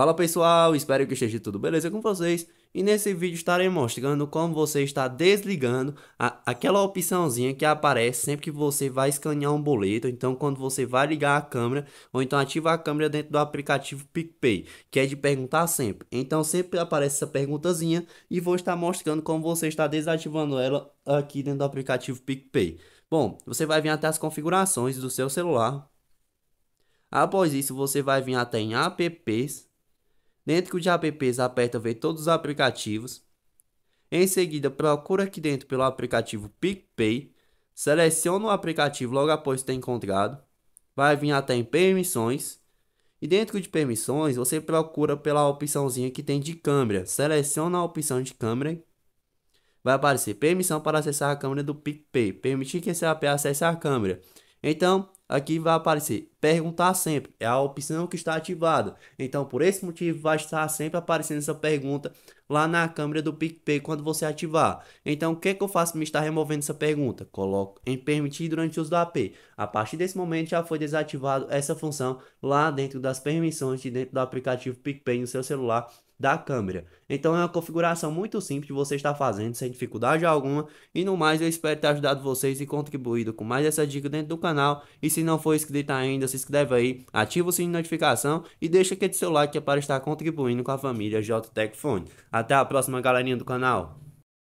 Fala pessoal, espero que esteja tudo beleza com vocês e nesse vídeo estarei mostrando como você está desligando a, aquela opçãozinha que aparece sempre que você vai escanear um boleto, então quando você vai ligar a câmera ou então ativar a câmera dentro do aplicativo PicPay, que é de perguntar sempre. Então sempre aparece essa perguntazinha e vou estar mostrando como você está desativando ela aqui dentro do aplicativo PicPay. Bom, você vai vir até as configurações do seu celular. Após isso, você vai vir até em apps Dentro de apps, aperta ver todos os aplicativos. Em seguida, procura aqui dentro pelo aplicativo PicPay. Seleciona o aplicativo logo após ter encontrado. Vai vir até em permissões. E dentro de permissões, você procura pela opçãozinha que tem de câmera. Seleciona a opção de câmera. Vai aparecer permissão para acessar a câmera do PicPay. Permitir que esse app acesse a câmera. Então, aqui vai aparecer perguntar sempre, é a opção que está ativada. Então, por esse motivo, vai estar sempre aparecendo essa pergunta lá na câmera do PicPay quando você ativar. Então, o que, é que eu faço me estar removendo essa pergunta? Coloco em permitir durante o uso da AP. A partir desse momento, já foi desativado essa função lá dentro das permissões de dentro do aplicativo PicPay no seu celular da câmera. Então é uma configuração muito simples de você estar fazendo, sem dificuldade alguma. E no mais, eu espero ter ajudado vocês e contribuído com mais essa dica dentro do canal. E se não for inscrito ainda, se inscreve aí, ativa o sininho de notificação e deixa aquele seu like que é para estar contribuindo com a família JTech Até a próxima, galerinha do canal.